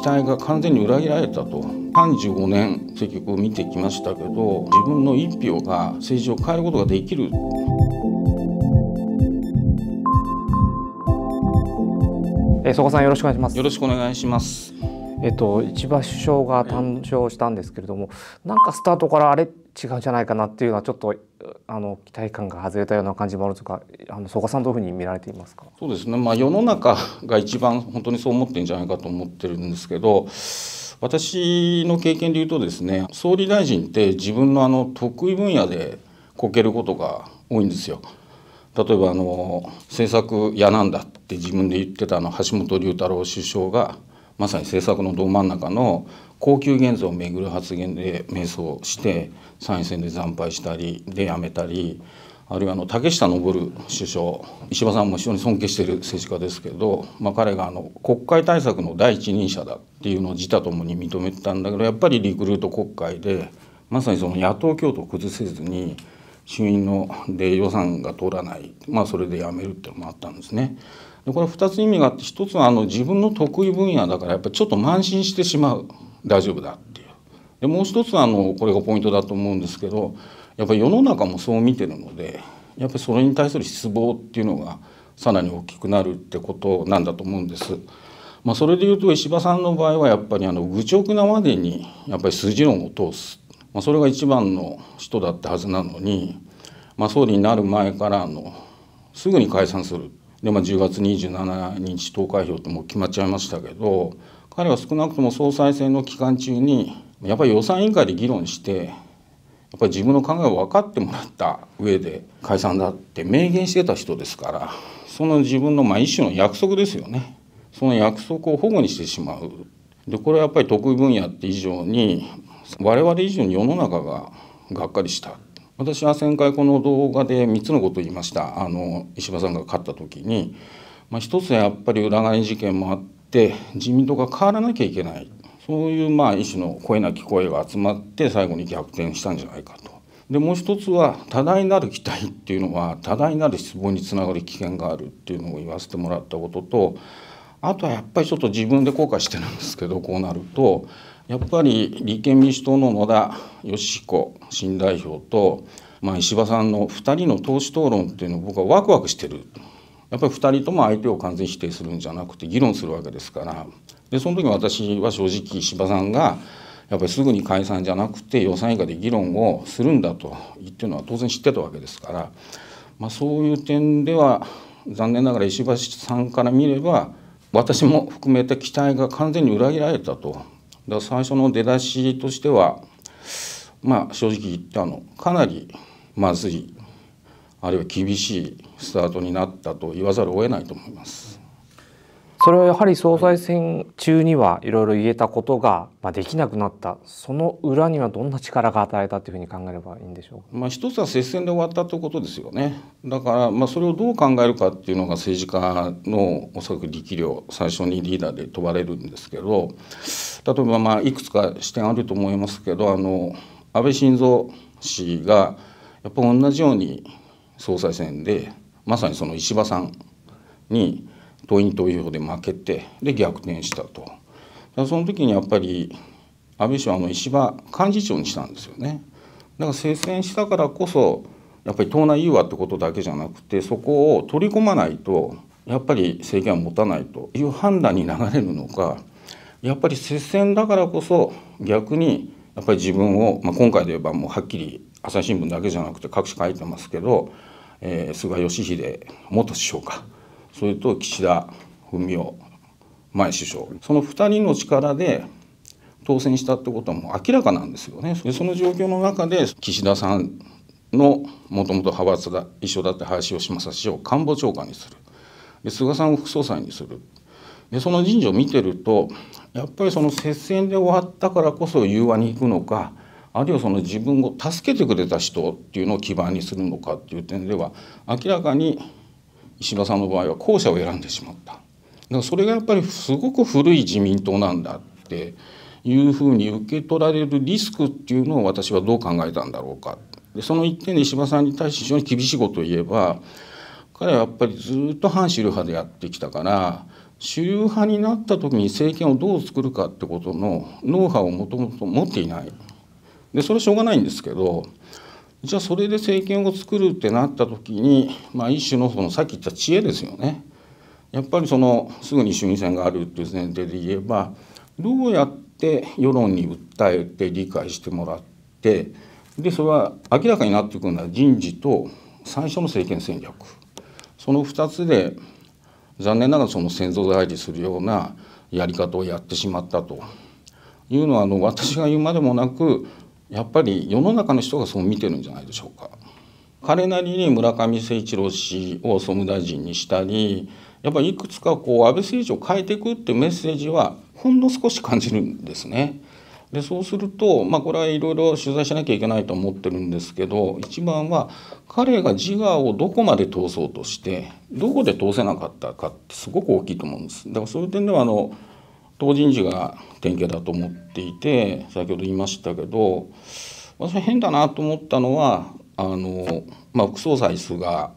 期待が完全に裏切られたと35年結局見てきましたけど自分の一票が政治を変えることができる。え曽我さんよろしくお願いします。よろしくお願いします。えっと石場首相が誕生したんですけれども、なんかスタートからあれ違うんじゃないかなっていうのはちょっとあの期待感が外れたような感じもあるとかあの曽我さんどういうふうに見られていますかそうですね、まあ、世の中が一番本当にそう思ってるんじゃないかと思ってるんですけど私の経験で言うとですね総理大臣って自分のあの得意分野でこけることが多いんですよ。例えばあの政策嫌なんだって自分で言ってたあの橋本龍太郎首相がまさに政策のど真ん中の高級現像をめぐる発言で迷走して参院選で惨敗したりで辞めたりあるいはあの竹下登首相石破さんも非常に尊敬している政治家ですけど、まあ、彼があの国会対策の第一人者だっていうのを自他ともに認めてたんだけどやっぱりリクルート国会でまさにその野党共闘を崩せずに衆院ので予算が通らない、まあ、それでやめるっていうのもあったんですね。でこれ2つ意味があって1つはあの自分の得意分野だからやっぱりちょっと慢心してしまう大丈夫だっていうでもう一つあのこれがポイントだと思うんですけどやっぱり世の中もそう見てるのでやっぱりそれに対する失望っていうのがさらに大きくなるってことなんだと思うんです。まあ、それでいうと石破さんの場合はやっぱりあの愚直なまでにやっぱり筋論を通す、まあ、それが一番の人だったはずなのに、まあ、総理になる前からあのすぐに解散するで、まあ、10月27日投開票ともう決まっちゃいましたけど彼は少なくとも総裁選の期間中にやっぱり予算委員会で議論してやっぱり自分の考えを分かってもらった上で解散だって明言してた人ですからその自分のまあ一種の約束ですよねその約束を保護にしてしまうでこれはやっぱり得意分野って以上に我々以上に世の中ががっかりした私は先回この動画で3つのことを言いましたあの石破さんが勝った時に、まあ、一つはやっぱり裏金事件もあってって自民党が変わらなきゃいけないそういうまあ一種の声なき声が集まって最後に逆転したんじゃないかと。でもう一つは多大なる期待っていうのは多大なる失望につながる危険があるっていうのを言わせてもらったこととあとはやっぱりちょっと自分で後悔してるんですけどこうなるとやっぱり立憲民主党の野田佳彦新代表と、まあ、石破さんの2人の党首討論っていうのを僕はワクワクしてるやっぱり2人とも相手を完全否定するんじゃなくて議論するわけですからでその時私は正直司馬さんがやっぱりすぐに解散じゃなくて予算以下で議論をするんだと言ってるのは当然知ってたわけですから、まあ、そういう点では残念ながら石橋さんから見れば私も含めて期待が完全に裏切られたと。だから最初の出だしとしてはまあ正直言ってあのかなりまずいあるいは厳しいスタートになったと言わざるを得ないと思います。それはやはり総裁選中にはいろいろ言えたことがまあできなくなったその裏にはどんな力が与えたというふうに考えればいいんでしょうか、まあ、一つは接戦で終わったということですよねだからまあそれをどう考えるかっていうのが政治家のおそらく力量最初にリーダーで問われるんですけど例えばまあいくつか視点あると思いますけどあの安倍晋三氏がやっぱ同じように総裁選でまさにその石破さんに党員投票で負けてで逆転したとその時にやっぱり安倍氏はあの石破幹事長にしたんですよねだから接戦したからこそやっぱり党内融和ってことだけじゃなくてそこを取り込まないとやっぱり政権は持たないという判断に流れるのかやっぱり接戦だからこそ逆にやっぱり自分を、まあ、今回で言えばもうはっきり朝日新聞だけじゃなくて各紙書いてますけどえー、菅義偉元首相かそれと岸田文雄前首相その2人の力で当選したってことはもう明らかなんですよね。でその状況の中で岸田さんのもともと派閥が一緒だった林芳正氏を官房長官にするで菅さんを副総裁にするでその人事を見てるとやっぱりその接戦で終わったからこそ融和に行くのかあるいはその自分を助けてくれた人っていうのを基盤にするのかっていう点では明らかに石破さんの場合は後者を選んでしまった。だからそれがやっぱりすごく古い自民党なんだっていうふうに受け取られるリスクっていうのを私はどう考えたんだろうか。でその一点で石破さんに対して非常に厳しいことを言えば彼はやっぱりずっと反主流派でやってきたから主流派になった時に政権をどう作るかってことのノウハウをもともと持っていない。でそれはしょうがないんですけどじゃあそれで政権を作るってなった時に、まあ、一種のそのさっき言った知恵ですよね。やっぱりそのすぐに衆院選があるっていう前提で言えばどうやって世論に訴えて理解してもらってでそれは明らかになってくるのは人事と最初の政権戦略その2つで残念ながらその先祖代りするようなやり方をやってしまったというのはあの私が言うまでもなくやっぱり世の中の人がそう見てるんじゃないでしょうか。彼なりに村上誠一郎氏を総務大臣にしたりやっぱりいくつかこう安倍政治を変えていくっていうメッセージはほんの少し感じるんですね。でそうすると、まあ、これはいろいろ取材しなきゃいけないと思ってるんですけど一番は彼が自我をどこまで通そうとしてどこで通せなかったかってすごく大きいと思うんです。だからそういう点ではあの当人事が典型だと思っていて先ほど言いましたけど私は変だなと思ったのはあの、まあ、副総裁菅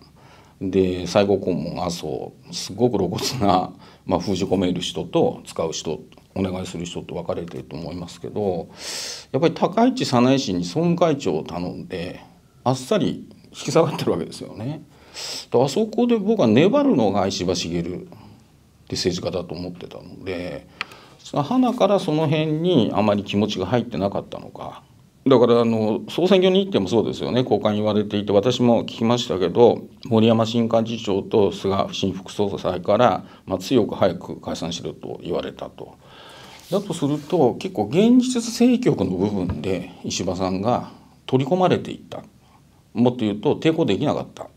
で最高顧問麻生すごく露骨な、まあ、封じ込める人と使う人お願いする人と分かれてると思いますけどやっぱり高市早苗氏に総務会長を頼んであっさり引き下がってるわけですよね。あそこで僕は粘るのが石破茂って政治家だと思ってたので花からその辺にあまり気持ちが入ってなかったのかだからあの総選挙に行ってもそうですよね交換言われていて私も聞きましたけど森山新幹事長と菅新副総裁から、まあ、強く早く解散しろと言われたと。だとすると結構現実政局の部分で石破さんが取り込まれていったもっと言うと抵抗できなかった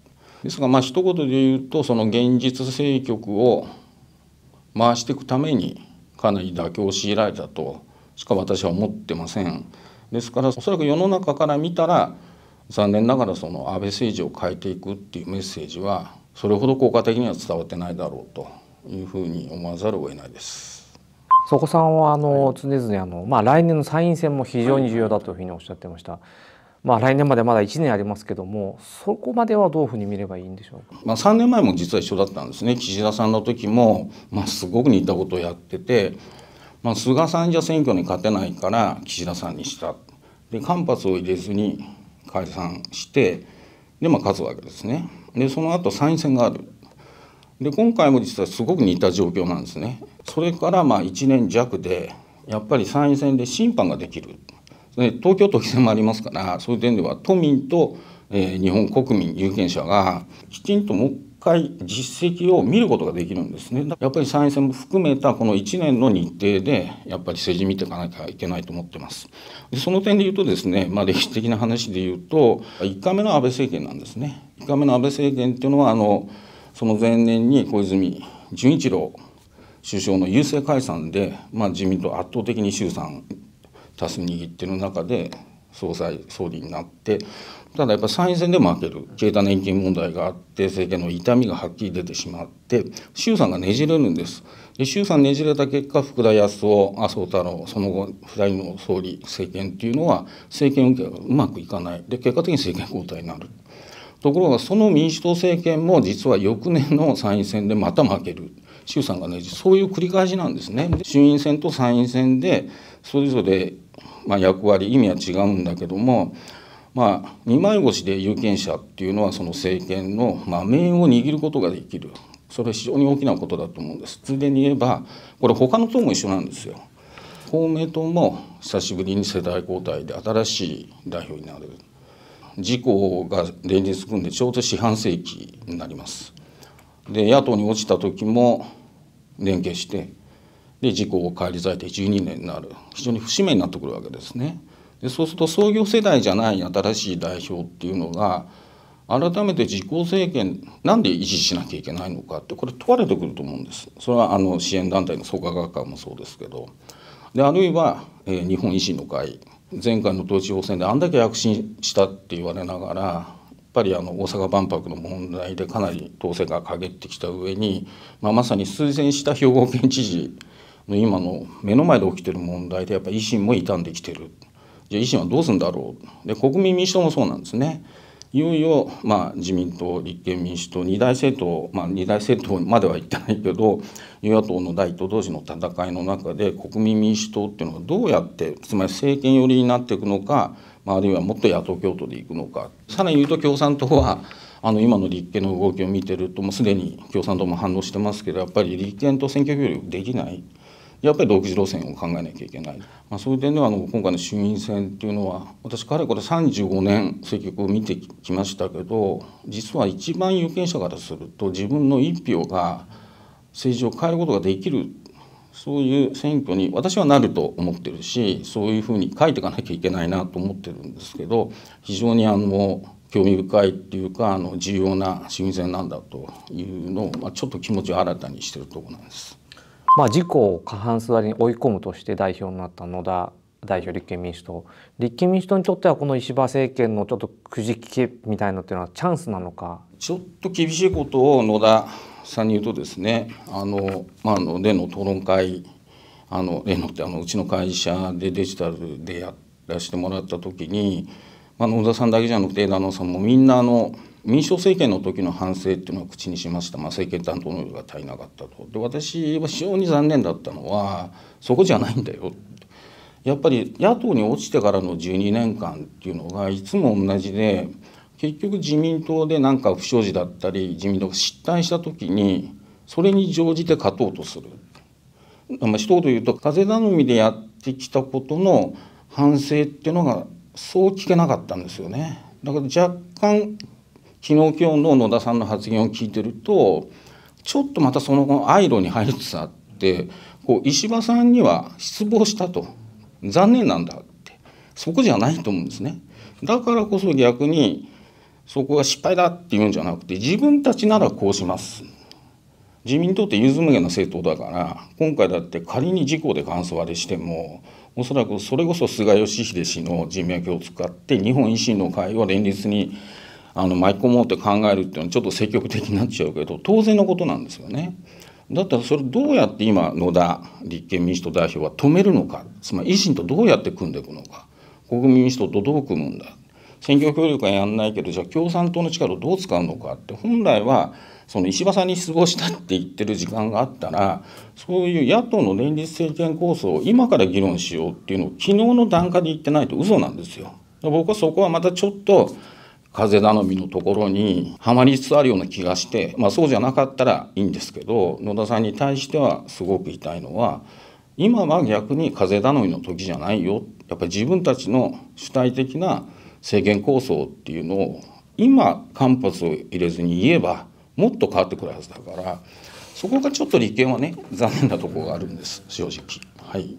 ですがまあ一言で言うとその現実政局を回していくためにかなり妥協を強いられたとしか私は思ってません。ですからおそらく世の中から見たら残念ながらその安倍政治を変えていくっていうメッセージはそれほど効果的には伝わってないだろうというふうに思わざるを得ないです。そこさんはあの常々あの、まあ、来年の参院選も非常に重要だというふうにおっしゃってました。はいまあ、来年までまだ1年ありますけどもそこまではどういうふうに見ればいいんでしょうか、まあ、3年前も実は一緒だったんですね岸田さんの時も、まあ、すごく似たことをやってて、まあ、菅さんじゃ選挙に勝てないから岸田さんにしたで間髪を入れずに解散してで、まあ、勝つわけですねでその後参院選があるで今回も実はすごく似た状況なんですねそれからまあ1年弱でやっぱり参院選で審判ができる。で東京都議選もありますからそういう点では都民と、えー、日本国民有権者がきちんともう一回実績を見ることができるんですねやっぱり参院選も含めたこの1年の日程でやっぱり政治見ていかなきゃいけないと思ってますでその点で言うとですね、まあ、歴史的な話で言うと1回目の安倍政権なんですね1回目の安倍政権っていうのはあのその前年に小泉純一郎首相の優勢解散で、まあ、自民党圧倒的に衆参多数握ってる中で総裁総理になってただやっぱ参院選でも負ける消えた年金問題があって政権の痛みがはっきり出てしまって衆参がねじれるんです。で衆参ねじれた結果福田康夫麻生太郎その後2人の総理政権っていうのは政権受けがうまくいかないで結果的に政権交代になる。ところがその民主党政権も実は翌年の参院選でまた負ける衆参がねそういう繰り返しなんですね。衆院選と参院選でそれぞれまあ、役割意味は違うんだけども、まあ、二枚腰で有権者っていうのはその政権の、ま命運を握ることができるそれは非常に大きなことだと思うんです。ついでに言えばこれ他の党も一緒なんですよ。公明党も久しぶりに世代交代で新しい代表になる自公が連立組んでちょうど四半世紀になりますで野党に落ちた時も連携してで事故を返り咲いて12年になる非常に節目になってくるわけですね。でそうすると創業世代じゃない新しい代表っていうのが改めて自公政権なんで維持しなきゃいけないのかってこれ問われてくると思うんですそれはあの支援団体の創価学会もそうですけどであるいは、えー、日本維新の会前回の統一地方選であんだけ躍進したって言われながらやっぱりあの大阪万博の問題でかなり当選が陰ってきた上に、まあ、まさに推薦した兵庫県知事今の目の前で起きてる問題でやっぱ維新も傷んできてるじゃあ維新はどうするんだろうで国民民主党もそうなんですね。いよいよ、まあ、自民党立憲民主党二大政党、まあ、二大政党までは行ってないけど与野党の第一党同士の戦いの中で国民民主党っていうのがどうやってつまり政権寄りになっていくのか、まあ、あるいはもっと野党共闘でいくのかさらに言うと共産党はあの今の立憲の動きを見てるともうすでに共産党も反応してますけどやっぱり立憲と選挙協力できない。やっぱり独自路線を考えなきゃいけない、まあ、そういう点ではあの今回の衆院選っていうのは私かれこれ35年政局を見てきましたけど実は一番有権者からすると自分の一票が政治を変えることができるそういう選挙に私はなると思ってるしそういうふうに書いていかなきゃいけないなと思ってるんですけど非常にあの興味深いっていうかあの重要な市民選なんだというのを、まあ、ちょっと気持ちを新たにしてるところなんです。まあ、自公を過半数割に追い込むとして代表になった野田代表立憲民主党立憲民主党にとってはこの石破政権のちょっとくじ引きみたいなっていうのはチャンスなのかちょっと厳しいことを野田さんに言うとですねあの、まあ、あの例の討論会あの例のってあのうちの会社でデジタルでやらせてもらった時に、まあ、野田さんだけじゃなくて枝野さんもみんなあの民主党政権の時の反省っていうのを口にしました、まあ、政権担当能力が足りなかったとで私は非常に残念だったのはそこじゃないんだよやっぱり野党に落ちてからの12年間っていうのがいつも同じで結局自民党で何か不祥事だったり自民党が失態した時にそれに乗じて勝とうとする。まあ、一言言うと風頼みでやってきたことの反省っていうのがそう聞けなかったんですよね。だから若干昨日今日の野田さんの発言を聞いてるとちょっとまたその後アイロに入りつつあってこう石破さんには失望したと残念なんだってそこじゃないと思うんですね。だからこそ逆にそこが失敗だって言うんじゃなくて自分たちならこうします自民党って融通無碍な政党だから今回だって仮に事故で感想割れしてもおそらくそれこそ菅義偉氏の人脈を使って日本維新の会を連立にあの巻き込もうって考えるっていうのはちょっと積極的になっちゃうけど当然のことなんですよね。だったらそれどうやって今野田立憲民主党代表は止めるのかつまり維新とどうやって組んでいくのか国民民主党とどう組むんだ選挙協力はやんないけどじゃあ共産党の力をどう使うのかって本来はその石破さんに失望したって言ってる時間があったらそういう野党の連立政権構想を今から議論しようっていうのを昨日の段階で言ってないと嘘なんですよ。僕はそこはまたちょっと風頼みのところにはまりつつあるような気がして、まあ、そうじゃなかったらいいんですけど野田さんに対してはすごく痛いのは今は逆に風頼みの時じゃないよやっぱり自分たちの主体的な政権構想っていうのを今間髪を入れずに言えばもっと変わってくるはずだからそこがちょっと立憲はね残念なところがあるんです正直。はい